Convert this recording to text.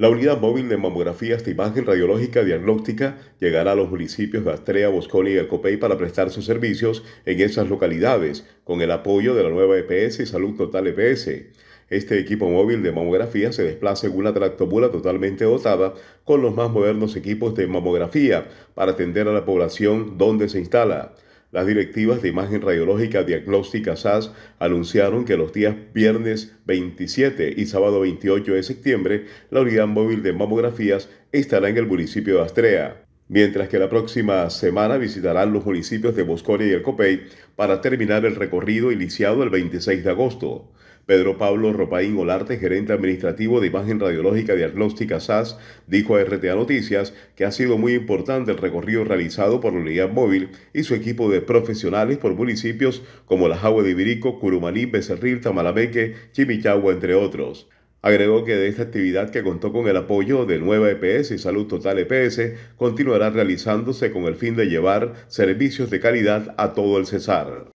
La unidad móvil de mamografía de imagen radiológica diagnóstica llegará a los municipios de Astrea, Bosconi y Copey para prestar sus servicios en esas localidades, con el apoyo de la nueva EPS y Salud Total EPS. Este equipo móvil de mamografía se desplaza en una tractobula totalmente dotada con los más modernos equipos de mamografía para atender a la población donde se instala. Las directivas de imagen radiológica diagnóstica SAS anunciaron que los días viernes 27 y sábado 28 de septiembre la unidad móvil de mamografías estará en el municipio de Astrea, mientras que la próxima semana visitarán los municipios de Bosconia y El Copey para terminar el recorrido iniciado el 26 de agosto. Pedro Pablo Ropaín Olarte, gerente administrativo de imagen radiológica diagnóstica SAS, dijo a RTA Noticias que ha sido muy importante el recorrido realizado por la unidad móvil y su equipo de profesionales por municipios como La Jagua de Ibirico, Curumaní, Becerril, Tamalameque, Chimichagua, entre otros. Agregó que de esta actividad que contó con el apoyo de Nueva EPS y Salud Total EPS continuará realizándose con el fin de llevar servicios de calidad a todo el Cesar.